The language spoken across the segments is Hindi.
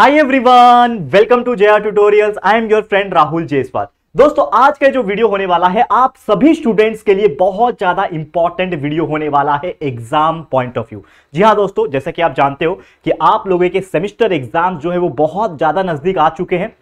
hi everyone welcome to Jaya tutorials I am your friend Rahul Jaiswal दोस्तों आज का जो वीडियो होने वाला है आप सभी स्टूडेंट्स के लिए बहुत ज्यादा इंपॉर्टेंट वीडियो होने वाला है एग्जाम पॉइंट ऑफ व्यू जी हाँ दोस्तों जैसा कि आप जानते हो कि आप लोगों के सेमिस्टर एग्जाम जो है वो बहुत ज्यादा नजदीक आ चुके हैं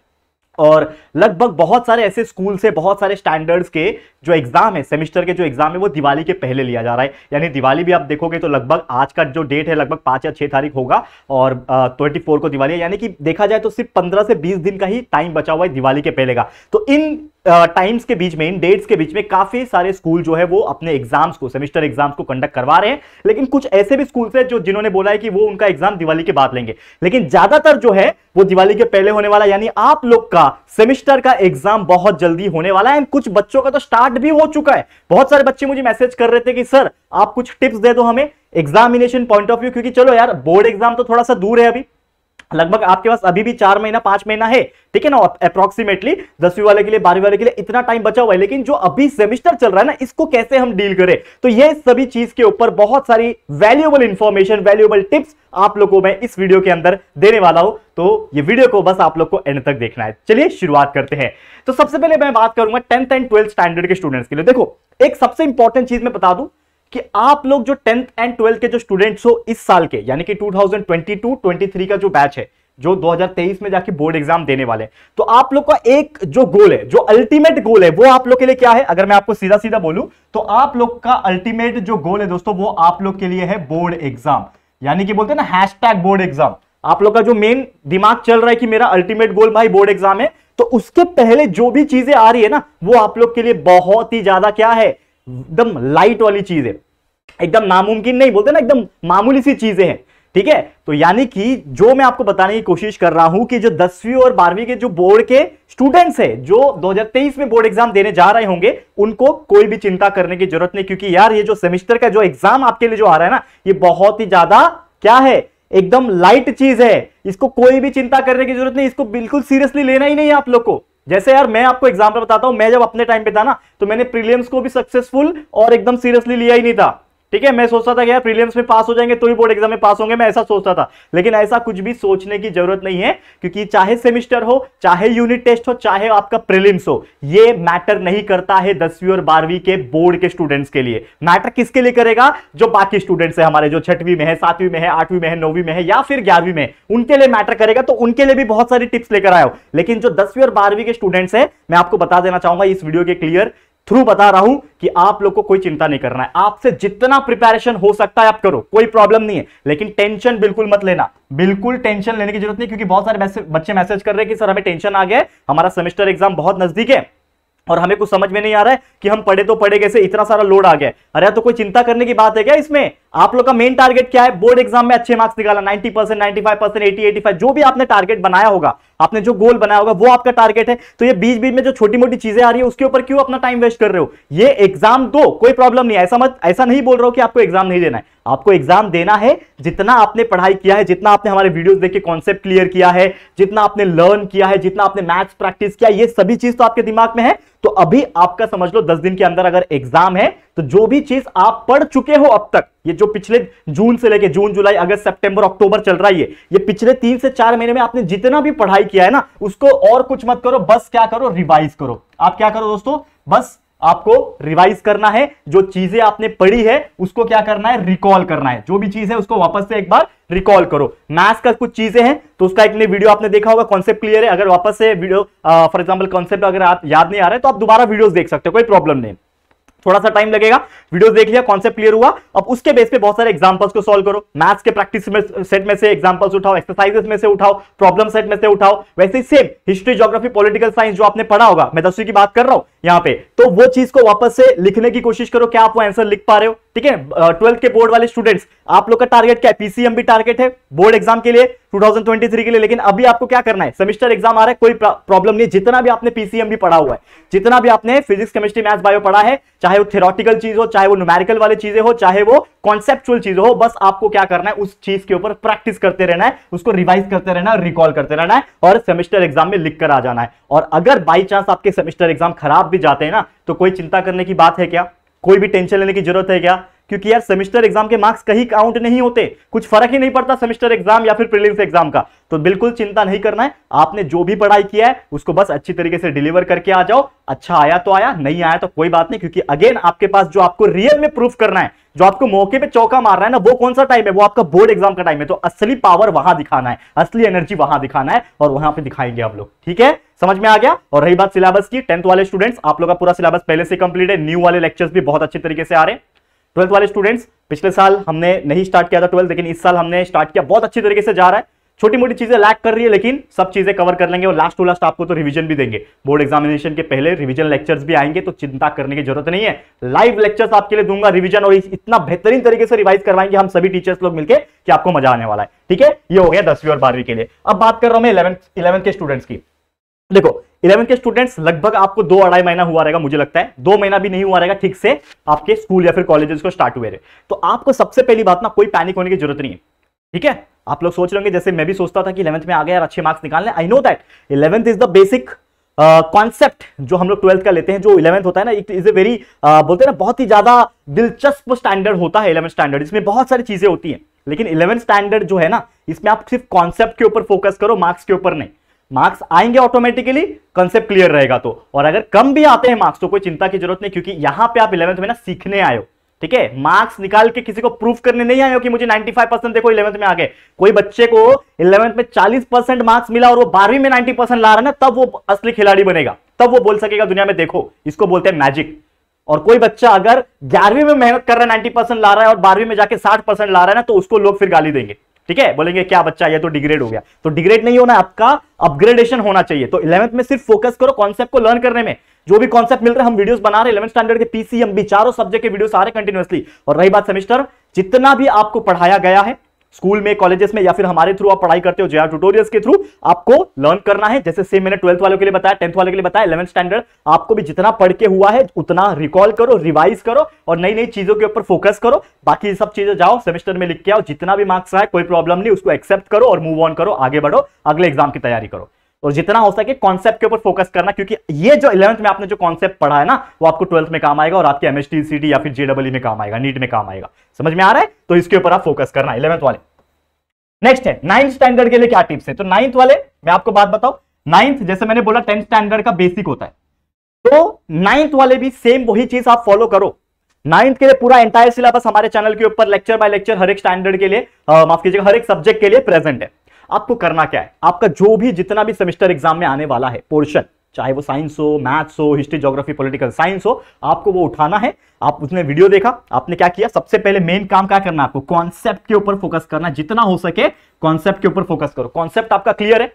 और लगभग बहुत सारे ऐसे स्कूल से बहुत सारे स्टैंडर्ड्स के जो एग्जाम है सेमिस्टर के जो एग्जाम है वो दिवाली के पहले लिया जा रहा है यानी दिवाली भी आप देखोगे तो लगभग आज का जो डेट है लगभग पाँच या छः तारीख होगा और ट्वेंटी फोर को दिवाली है यानी कि देखा जाए तो सिर्फ पंद्रह से बीस दिन का ही टाइम बचा हुआ है दिवाली के पहले का तो इन टाइम्स के बीच में इन डेट्स के बीच में काफी सारे स्कूल जो है वो अपने एग्जाम्स को सेमेस्टर एग्जाम्स को कंडक्ट करवा रहे हैं लेकिन कुछ ऐसे भी स्कूल्स हैं जो जिन्होंने बोला है कि वो उनका एग्जाम दिवाली के बाद लेंगे लेकिन ज्यादातर जो है वो दिवाली के पहले होने वाला यानी आप लोग का सेमेस्टर का एग्जाम बहुत जल्दी होने वाला है कुछ बच्चों का तो स्टार्ट भी हो चुका है बहुत सारे बच्चे मुझे मैसेज कर रहे थे कि सर आप कुछ टिप्स दे दो हमें एग्जामिनेशन पॉइंट ऑफ व्यू क्योंकि चलो यार बोर्ड एग्जाम तो थोड़ा सा दूर है अभी लगभग आपके पास अभी भी चार महीना पांच महीना है ठीक है ना अप्रोक्सीमेटली दसवीं वाले के लिए बारहवीं वाले के लिए इतना टाइम बचा हुआ है लेकिन जो अभी सेमिस्टर चल रहा है ना इसको कैसे हम डील करें तो ये सभी चीज के ऊपर बहुत सारी वैल्यूएबल इंफॉर्मेशन वैल्यूएबल टिप्स आप लोग को मैं इस वीडियो के अंदर देने वाला हूं तो ये वीडियो को बस आप लोग को एंड तक देखना है चलिए शुरुआत करते हैं तो सबसे पहले मैं बात करूंगा टेंथ एंड ट्वेल्थ स्टैंडर्ड के स्टूडेंट्स के लिए देखो एक सबसे इंपॉर्टेंट चीज मैं बता दूं कि आप लोग जो टेंथ एंड ट्वेल्थ के जो स्टूडेंट्स हो इस साल के यानी कि 2022-23 का जो बैच है जो 2023 में जाके बोर्ड एग्जाम देने वाले तो आप लोग का एक जो गोल है जो अल्टीमेट गोल है वो आप लोग के लिए क्या है अगर मैं आपको सीधा सीधा बोलूं तो आप लोग का अल्टीमेट जो गोल है दोस्तों वो आप लोग के लिए है बोर्ड एग्जाम यानी कि बोलते हैं ना हैश बोर्ड एग्जाम आप लोग का जो मेन दिमाग चल रहा है कि मेरा अल्टीमेट गोल भाई बोर्ड एग्जाम है तो उसके पहले जो भी चीजें आ रही है ना वो आप लोग के लिए बहुत ही ज्यादा क्या है एकदम लाइट वाली चीज है एकदम नामुमकिन नहीं बोलते ना एकदम मामूली सी चीजें हैं ठीक है तो यानी कि जो मैं आपको बताने की कोशिश कर रहा हूं कि जो दसवीं और बारहवीं के जो बोर्ड के स्टूडेंट्स हैं जो 2023 में बोर्ड एग्जाम देने जा रहे होंगे उनको कोई भी चिंता करने की जरूरत नहीं क्योंकि यार ये जो सेमिस्टर का जो एग्जाम आपके लिए जो आ रहा है ना ये बहुत ही ज्यादा क्या है एकदम लाइट चीज है इसको कोई भी चिंता करने की जरूरत नहीं इसको बिल्कुल सीरियसली लेना ही नहीं आप लोग को जैसे यार मैं आपको एग्जाम्पल बताता हूं मैं जब अपने टाइम पे था ना तो मैंने प्रीलियम्स को भी सक्सेसफुल और एकदम सीरियसली लिया ही नहीं था ठीक है मैं सोचता था कि यार प्रीलियम्स में पास हो जाएंगे तो ही बोर्ड एग्जाम में पास होंगे मैं ऐसा सोचता था लेकिन ऐसा कुछ भी सोचने की जरूरत नहीं है क्योंकि चाहे सेमिस्टर हो चाहे यूनिट टेस्ट हो चाहे आपका प्रीलिम्स हो ये मैटर नहीं करता है दसवीं और बारहवीं के बोर्ड के स्टूडेंट्स के लिए मैटर किसके लिए करेगा जो बाकी स्टूडेंट्स है हमारे जो छठवीं में है सातवीं में है आठवीं में है नौवीं में है या फिर ग्यारहवीं में उनके लिए मैटर करेगा तो उनके लिए भी बहुत सारी टिप्स लेकर आयो लेकिन जो दसवीं और बारहवीं के स्टूडेंट्स है मैं आपको बता देना चाहूंगा इस वीडियो के क्लियर थ्रू बता रहा हूं कि आप लोग को कोई चिंता नहीं करना है आपसे जितना प्रिपेरेशन हो सकता है आप करो कोई प्रॉब्लम नहीं है लेकिन टेंशन बिल्कुल मत लेना बिल्कुल टेंशन लेने की जरूरत नहीं क्योंकि बहुत सारे बच्चे मैसेज कर रहे हैं कि सर हमें टेंशन आ गया हमारा सेमेस्टर एग्जाम बहुत नजदीक है और हमें कुछ समझ में नहीं आ रहा है कि हम पढ़े तो पढ़े कैसे इतना सारा लोड आ गया अरे तो कोई चिंता करने की बात है क्या इसमें आप लोग का मेन टारगेट क्या है बोर्ड एग्जाम में अच्छे मार्क्स निकाला 90 percent ninety five percent eighty eighty five जो भी आपने टारगेट बनाया होगा आपने जो गोल बनाया होगा वो आपका टारगेट है तो ये बीच बीच में जो छोटी मोटी चीजें आ रही है उसके ऊपर क्यों अपना टाइम वेस्ट कर रहे हो ये एग्जाम दो कोई प्रॉब्लम नहीं ऐसा मत ऐसा नहीं बोल रहा हूं कि आपको एग्जाम नहीं देना है आपको एग्जाम देना है जितना आपने पढ़ाई किया है जितना आपने हमारे वीडियो देख के कॉन्सेप्ट क्लियर किया है जितना आपने लर्न किया है जितना आपने मैथ्स प्रैक्टिस किया ये सभी चीज तो आपके दिमाग में है तो अभी आपका समझ लो दस दिन के अंदर अगर एग्जाम है तो जो भी चीज आप पढ़ चुके हो अब तक ये जो पिछले जून से लेके जून जुलाई अगस्त सितंबर अक्टूबर चल रहा है ये ये पिछले तीन से चार महीने में आपने जितना भी पढ़ाई किया है ना उसको और कुछ मत करो बस क्या करो रिवाइज करो आप क्या करो दोस्तों बस आपको रिवाइज करना है जो चीजें आपने पढ़ी है उसको क्या करना है रिकॉल करना है जो भी चीज है उसको वापस से एक बार रिकॉल करो मैथ्स का कुछ चीजें हैं तो उसका एक नई वीडियो आपने देखा होगा कॉन्सेप्ट क्लियर है अगर वापस से वीडियो फॉर एग्जांपल कॉन्सेप्ट अगर आप याद नहीं आ रहा है तो आप दोबारा वीडियोस देख सकते हो कोई प्रॉब्लम नहीं थोड़ा सा टाइम लगेगा वीडियो देख लिया कॉन्सेप्ट क्लियर हुआ अब उसके बेस पे बहुत सारे एग्जाम्पल्स को सॉल्व करो मैथ्स के प्रैक्टिस में सेट में से एग्जाम्पल्स उठाओ एक्सरसाइजेस में से उठाओ प्रॉब्लम सेट में से उठाओ वैसे ही same history geography political science जो आपने पढ़ा होगा मैं दसवीं की बात कर रहा हूँ यहां पे तो वो चीज को वापस से लिखने की कोशिश करो क्या आप वो आंसर लिख पा रहे हो ठीक है ट्वेल्थ के बोर्ड वाले स्टूडेंट्स आप लोग का टारगेट क्या है पीसीएम भी टारगेट है बोर्ड एग्जाम के लिए 2023 के लिए लेकिन अभी आपको क्या करना है सेमिस्टर एग्जाम आ रहा है कोई प्रॉब्लम नहीं जितना भी आपने पीसीएम भी पढ़ा हुआ है जितना भी आपने फिजिक्स केमिस्ट्री मैथ्स बायो पढ़ा है चाहे वो थेरोटिकल चीज हो चाहे वो न्यूमेरिकल वाली चीजें हो चाहे वो कॉन्सेप्चुअल चीज हो बस आपको क्या करना है उस चीज के ऊपर प्रैक्टिस करते रहना है उसको रिवाइज करते रहना है रिकॉल करते रहना है और सेमिस्टर एग्जाम में लिख कर आ जाना है और अगर बाई चांस आपके सेमिस्टर एग्जाम खराब आप भी जाते हैं ना तो कोई चिंता करने की बात है क्या कोई भी टेंशन लेने की जरूरत है क्या क्योंकि यार सेमिस्टर एग्जाम के मार्क्स कहीं काउंट नहीं होते कुछ फर्क ही नहीं पड़ता सेमिस्टर एग्जाम या फिर प्रीलिम्स एग्जाम का तो बिल्कुल चिंता नहीं करना है आपने जो भी पढ़ाई किया है उसको बस अच्छी तरीके से डिलीवर करके आ जाओ अच्छा आया तो आया नहीं आया तो कोई बात नहीं क्योंकि अगेन आपके पास जो आपको रियल में प्रूफ करना है जो आपको मौके पे चौका मार रहा है ना वो कौन सा टाइम है वो आपका बोर्ड एग्जाम का टाइम है तो असली पावर वहां दिखाना है असली एनर्जी वहां दिखाना है और वहां पे दिखाएंगे आप लोग ठीक है समझ में आ गया और रही बात सिलेबस की टेंथ वाले स्टूडेंट्स आप लोग का पूरा सिलेबस पहले से कंप्लीट है न्यू वाले लेक्चर्स भी बहुत अच्छे तरीके से आ रहे हैं ट्वेल्थ वाले स्टूडेंट्स पिछले साल हमने नहीं स्टार्ट किया था ट्वेल्थ लेकिन इस साल हमने स्टार्ट किया बहुत अच्छी तरीके से जा रहा है छोटी मोटी चीजें लैक कर रही है लेकिन सब चीजें कवर कर लेंगे और लास्ट टू लास्ट आपको तो रिवीजन भी देंगे बोर्ड एग्जामिनेशन के पहले रिवीजन लेक्चर्स भी आएंगे तो चिंता करने की जरूरत नहीं है लाइव लेक्चर्स आपके लिए दूंगा रिवीजन और इतना बेहतरीन तरीके से रिवाइज करवाएंगे हम सभी टीचर्स लोग मिलकर कि आपको मजा आने वाला है ठीक है ये हो गया दसवीं और बारहवीं के लिए अब बात कर रहा हूं मैं इलेवंथ इलेवंथ के स्टूडेंट्स की देखो इलेवन के स्टूडेंट्स लगभग आपको दो अढ़ाई महीना हुआ रहेगा मुझे लगता है दो महीना भी नहीं हुआ रहेगा ठीक से आपके स्कूल या फिर कॉलेजेस को स्टार्ट हुए रहे तो आपको सबसे पहली बात ना कोई पैनिक होने की जरूरत नहीं है ठीक है आप लोग सोच रहे जैसे मैं भी सोचता था कि इलेवंथ में आ गया अच्छे मार्क्स निकालने I know that eleventh is the basic concept जो हम लोग ट्वेल्थ का लेते हैं जो इलेवंथ होता है ना इट इज ए वेरी बोलते हैं ना बहुत ही ज्यादा दिलचस्प स्टैंडर्ड होता है इलेवंथ स्टैंडर्ड इसमें बहुत सारी चीजें होती हैं लेकिन इलेवंथ स्टैंडर्ड जो है ना इसमें आप सिर्फ कॉन्सेप्ट के ऊपर फोकस करो मार्क्स के ऊपर नहीं मार्क्स आएंगे ऑटोमेटिकली कंसेप्ट क्लियर रहेगा तो और अगर कम भी आते हैं मार्क्स तो कोई चिंता की जरूरत नहीं क्योंकि यहां पे आप इलेवंथ में ना सीखने आयो ठीक है मार्क्स निकाल के किसी को प्रूफ करने नहीं आए हो कि मुझे 95 परसेंट देखो इलेवंथ में आ गए कोई बच्चे को इलेवंथ में 40 परसेंट मार्क्स मिला और वो बारहवीं में 90 परसेंट ला रहा है ना तब वो असली खिलाड़ी बनेगा तब वो बोल सकेगा दुनिया में देखो इसको बोलते हैं मैजिक और कोई बच्चा अगर ग्यारहवीं में मेहनत कर रहा है नाइन्टी परसेंट ला रहा है और बारहवीं में जाके साठ परसेंट ला रहा है ना तो उसको लोग फिर गाली देंगे ठीक है बोलेंगे क्या बच्चा ये तो डिग्रेड हो गया तो डिग्रेड नहीं होना आपका अपग्रेडेशन होना चाहिए तो इलेवंथ में सिर्फ फोकस करो कॉन्सेप्ट को लर्न करने में जो भी कॉन्सेप्ट मिल रहा है हम वीडियोस बना रहे इलेवन स्टैंडर्ड के पीसीएमबी चारों सब्जेक्ट के वीडियोस आ रहे कंटिन्यूसली और रही बात सेमिस्टर जितना भी आपको पढ़ाया गया है स्कूल में कॉलेजेस में या फिर हमारे थ्रू आप पढ़ाई करते हो जे ट्यूटोरियल्स के थ्रू आपको लर्न करना है जैसे सेम मैंने ट्वेल्थ वालों के लिए बताया टेंथ वाले के लिए बताया इलेवंथ स्टैंडर्ड आपको भी जितना पढ़ के हुआ है उतना रिकॉल करो रिवाइज करो और नई नई चीजों के ऊपर फोकस करो बाकी सब चीजें जाओ सेमेस्टर में लिख के आओ जितना भी मार्क्स रहा है कोई प्रॉब्लम नहीं उसको एक्सेप्ट करो और मूव ऑन करो आगे बढ़ो अगले एग्जाम की तैयारी करो और जितना हो सके कॉन्सेप्ट के ऊपर फोकस करना क्योंकि ये जो इलेवंथ में आपने जो कॉन्सेप्ट पढ़ा है ना वो आपको ट्वेल्थ में काम आएगा और आपके एमएसटी सीटी या फिर जेडब्ल्यू e में काम आएगा नीट में काम आएगा समझ में आ रहा है तो इसके ऊपर आप फोकस करना इलेवंथ वाले नेक्स्ट है नाइन्थ स्टैंडर्ड के लिए क्या टिप्स है तो नाइन्थ वाले मैं आपको बात बताऊ नाइन्थ जैसे मैंने बोला टेंथ स्टैंडर्ड का बेसिक होता है तो नाइन्थ वाले भी सेम वही चीज आप फॉलो करो नाइन्थ के लिए पूरा एंटायर सिलेबस हमारे चैनल के ऊपर लेक्चर बाय लेक्चर हर एक स्टैंडर्ड के लिए माफ कीजिएगा हर एक सब्जेक्ट के लिए प्रेजेंट है आपको करना क्या है आपका जो भी जितना भी सेमेस्टर एग्जाम में आने वाला है पोर्शन चाहे वो साइंस हो मैथ्स हो हिस्ट्री ज्योग्राफी पॉलिटिकल साइंस हो आपको वो उठाना है आप उसने वीडियो देखा आपने क्या किया सबसे पहले मेन काम क्या करना आपको कॉन्सेप्ट के ऊपर फोकस करना जितना हो सके कॉन्सेप्ट के ऊपर फोकस करो कॉन्सेप्ट आपका क्लियर है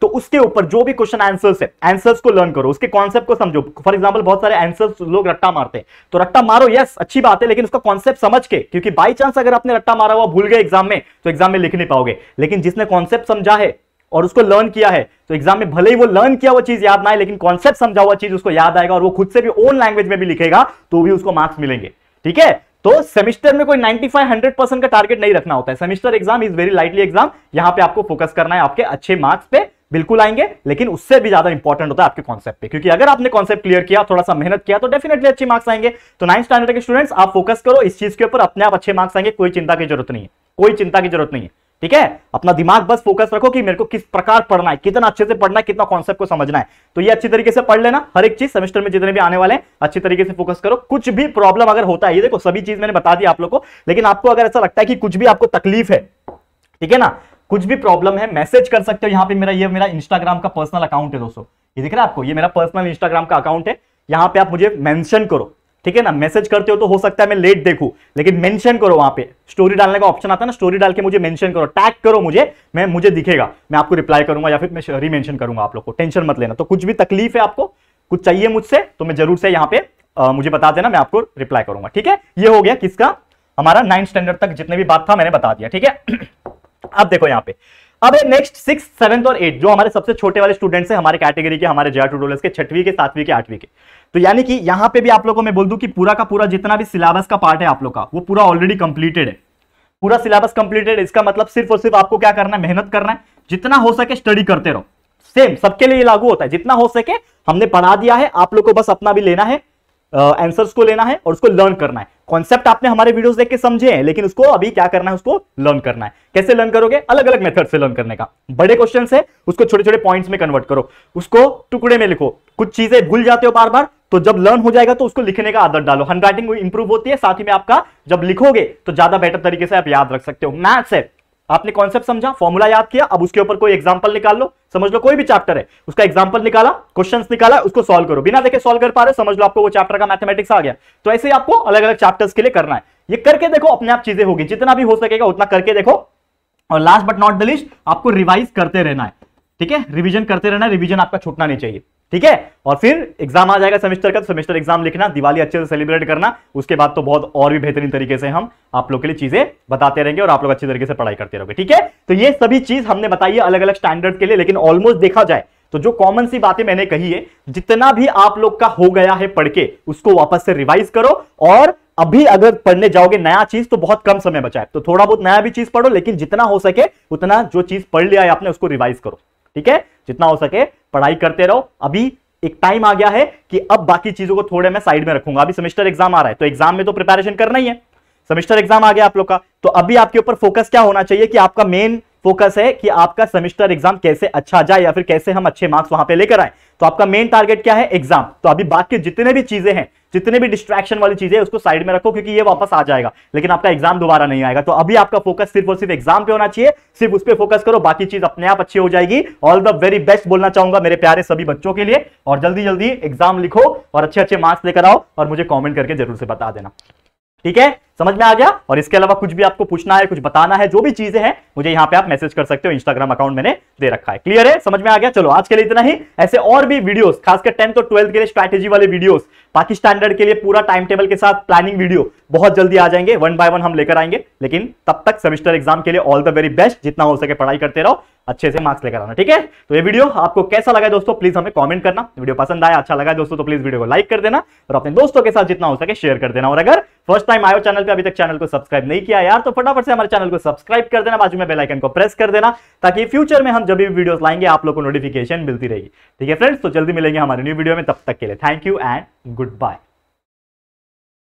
तो उसके ऊपर जो भी क्वेश्चन आंसर्स है आंसर्स को लर्न करो उसके कॉन्सेप्ट को समझो फॉर एग्जाम्पल बहुत सारे आंसर्स लोग रट्टा मारते हैं तो रट्टा मारो यस अच्छी बात है लेकिन उसका कॉन्सेप्ट समझ के क्योंकि बाई चांस अगर आपने रट्टा मारा हुआ भूल गए एग्जाम में तो एग्जाम में लिख नहीं पाओगे लेकिन जिसने कॉन्सेप्ट समझा है और उसको लर्न किया है तो एग्जाम में भले ही वो लर्न किया हुआ चीज याद ना है लेकिन कॉन्सेप्ट समझा हुआ चीज उसको याद आएगा और वो खुद से भी ओन लैंग्वेज में भी लिखेगा तो भी उसको मार्क्स मिलेंगे ठीक है तो सेमिस्टर में कोई 95 100 परसेंट का टारगेट नहीं रखना होता है semester exam is very lightly exam यहां पे आपको फोकस करना है आपके अच्छे मार्क्स पे बिल्कुल आएंगे लेकिन उससे भी ज्यादा इंपॉर्टेंट होता है आपके कॉन्सेप्ट पे क्योंकि अगर आपने कॉन्सेप्ट क्लियर किया थोड़ा सा मेहनत किया तो डेफिनेटली अच्छे मार्क्स आएंगे तो नाइन स्टैंडर्ड के स्टूडेंट्स आप फोकस करो इस चीज के ऊपर अपने आप अच्छे मार्क्स आएंगे कोई चिंता की जरूरत नहीं है कोई चिंता की जरूरत नहीं है ठीक है अपना दिमाग बस फोकस रखो कि मेरे को किस प्रकार पढ़ना है कितना अच्छे से पढ़ना है कितना कॉन्सेप्ट को समझना है तो ये अच्छी तरीके से पढ़ लेना हर एक चीज सेमेस्टर में जितने भी आने वाले हैं अच्छी तरीके से फोकस करो कुछ भी प्रॉब्लम अगर होता है ये देखो सभी चीज मैंने बता दी आप लोग को लेकिन आपको अगर ऐसा लगता है कि कुछ भी आपको तकलीफ है ठीक है ना कुछ भी प्रॉब्लम है मैसेज कर सकते हो यहाँ पे मेरा ये मेरा इंस्टाग्राम का पर्सनल अकाउंट है दोस्तों ये दिख रहा है आपको ये मेरा पर्सनल इंस्टाग्राम का अकाउंट है यहाँ पे आप मुझे मेंशन करो ठीक है ना मैसेज करते हो तो हो सकता है मैं लेट देखू लेकिन मेंशन करो वहां पे स्टोरी डालने का ऑप्शन आता है ना स्टोरी डाल के मुझे मेंशन करो टैग करो मुझे मैं मुझे दिखेगा मैं आपको रिप्लाई करूंगा या फिर मैं रीमेंशन करूंगा आप लोग को टेंशन मत लेना तो कुछ भी तकलीफ है आपको कुछ चाहिए मुझसे तो मैं जरूर से यहाँ पे आ, मुझे बता देना मैं आपको रिप्लाई करूंगा ठीक है ये हो गया किसका हमारा नाइन्थ स्टैंडर्ड तक जितने भी बात था मैंने बता दिया ठीक है अब देखो यहाँ पे अब नेक्स्ट सिक्स सेवंथ और एट जो हमारे सबसे छोटे वाले स्टूडेंट्स हैं हमारे कैटेगरी के हमारे जेआर टूटोल के छठवीं के सातवीं के आठवीं के तो यानी कि यहाँ पे भी आप लोगों को मैं बोल दूं कि पूरा का पूरा जितना भी सिलेबस का पार्ट है आप लोग का वो पूरा ऑलरेडी कंप्लीटेड है पूरा सिलेबस कंप्लीटेड इसका मतलब सिर्फ और सिर्फ आपको क्या करना है मेहनत करना है जितना हो सके स्टडी करते रहो सेम सबके लिए लागू होता है जितना हो सके हमने पढ़ा दिया है आप लोग को बस अपना भी लेना है आंसर्स को लेना है और उसको लर्न करना है कॉन्सेप्ट आपने हमारे वीडियोस देख के समझे हैं लेकिन उसको अभी क्या करना है उसको लर्न करना है कैसे लर्न करोगे अलग अलग मेथड से लर्न करने का बड़े क्वेश्चन है उसको छोटे छोटे पॉइंट्स में कन्वर्ट करो उसको टुकड़े में लिखो कुछ चीजें भूल जाते हो बार बार तो जब लर्न हो जाएगा तो उसको लिखने का आदत डालो हैंड राइटिंग इंप्रूव होती है साथ ही में आपका जब लिखोगे तो ज्यादा बेटर तरीके से आप याद रख सकते हो मैथ्स है आपने कॉन्सेप्ट समझा फॉर्मूला याद किया अब उसके ऊपर कोई एग्जाम्पल निकाल लो समझ लो कोई भी चैप्टर है उसका एग्जाम्पल निकाला क्वेश्चन निकाला उसको सोल्व करो बिना देखे सॉल्व कर पा रहे समझ लो आपको वो चैप्टर का मैथमेटिक्स आ गया तो ऐसे ही आपको अलग अलग चैप्टर्स के लिए करना है ये करके देखो अपने आप चीजें होगी जितना भी हो सकेगा उतना करके देखो और last but not the least आपको रिवाइज करते रहना है ठीक है रिविजन करते रहना रिविजन आपका छूटना नहीं चाहिए ठीक है और फिर एग्जाम आ जाएगा सेमेस्टर का तो सेमेस्टर एग्जाम लिखना दिवाली अच्छे से सेलिब्रेट करना उसके बाद तो बहुत और भी बेहतरीन तरीके से हम आप लोग के लिए चीजें बताते रहेंगे और आप लोग अच्छी तरीके से पढ़ाई करते रहोगे ठीक है तो ये सभी चीज हमने बताई है अलग अलग स्टैंडर्ड के लिए लेकिन ऑलमोस्ट देखा जाए तो जो कॉमन सी बातें मैंने कही है जितना भी आप लोग का हो गया है पढ़ के उसको वापस से रिवाइज करो और अभी अगर पढ़ने जाओगे नया चीज तो बहुत कम समय बचाए तो थोड़ा बहुत नया भी चीज पढ़ो लेकिन जितना हो सके उतना जो चीज पढ़ लिया है आपने उसको रिवाइज करो ठीक है जितना हो सके पढ़ाई करते रहो अभी एक टाइम आ गया है कि अब बाकी चीजों को थोड़े मैं साइड में रखूंगा अभी सेमेस्टर एग्जाम आ रहा है तो एग्जाम में तो प्रिपरेशन करना ही है सेमेस्टर एग्जाम आ गया आप लोग का तो अभी आपके ऊपर फोकस क्या होना चाहिए कि आपका मेन फोकस है कि आपका सेमिस्टर एग्जाम कैसे अच्छा जाए या फिर कैसे हम अच्छे मार्क्स वहां पे लेकर आए तो आपका मेन टारगेट क्या है एग्जाम तो अभी बाकी जितने भी चीजें हैं जितने भी डिस्ट्रैक्शन वाली चीजें उसको साइड में रखो क्योंकि ये वापस आ जाएगा लेकिन आपका एग्जाम दोबारा नहीं आएगा तो अभी आपका फोकस सिर्फ और सिर्फ एग्जाम पे होना चाहिए सिर्फ उस पर फोकस करो बाकी चीज अपने आप अच्छी हो जाएगी ऑल द वेरी बेस्ट बोलना चाहूंगा मेरे प्यारे सभी बच्चों के लिए और जल्दी जल्दी एग्जाम लिखो और अच्छे अच्छे मार्क्स लेकर आओ और मुझे कॉमेंट करके जरूर से बता देना ठीक है समझ में आ गया और इसके अलावा कुछ भी आपको पूछना है कुछ बताना है जो भी चीजें हैं मुझे यहाँ पे आप मैसेज कर सकते हो इंस्टाग्राम अकाउंट मैंने दे रखा है क्लियर है समझ में आ गया चलो आज के लिए इतना ही ऐसे और भी वीडियोस खासकर टेंथ और ट्वेल्थ के लिए स्ट्रैटेजी वाले वीडियोस बाकी स्टैंडर्ड के लिए पूरा टाइम टेबल के साथ प्लानिंग वीडियो बहुत जल्दी आ जाएंगे वन बाय वन हम लेकर आएंगे लेकिन तब तक सेमिस्टर एग्जाम के लिए ऑल द वेरी बेस्ट जितना हो सके पढ़ाई करते रहो अच्छे से मार्क्स लेकर आना ठीक है तो ये वीडियो आपको कैसा लगा दोस्तों प्लीज हमें कमेंट करना वीडियो पसंद आया अच्छा लगा दोस्तों तो प्लीज वीडियो को लाइक कर देना और अपने दोस्तों के साथ जितना हो सके शेयर कर देना और अगर फर्स्ट टाइम आयो चैनल पे अभी तक चैनल को सब्सक्राइब नहीं किया यार तो फटाफट से हमारे चैनल को सब्सक्राइब कर देना बाजू में बेलाइकन को प्रेस कर देना ताकि फ्यूचर में हम जब भी वीडियो लाएंगे आप लोग को नोटिफिकेशन मिलती रहेगी ठीक है फ्रेंड्स तो जल्दी मिलेंगे हमारे न्यू वीडियो में तब तक के लिए thank you and good bye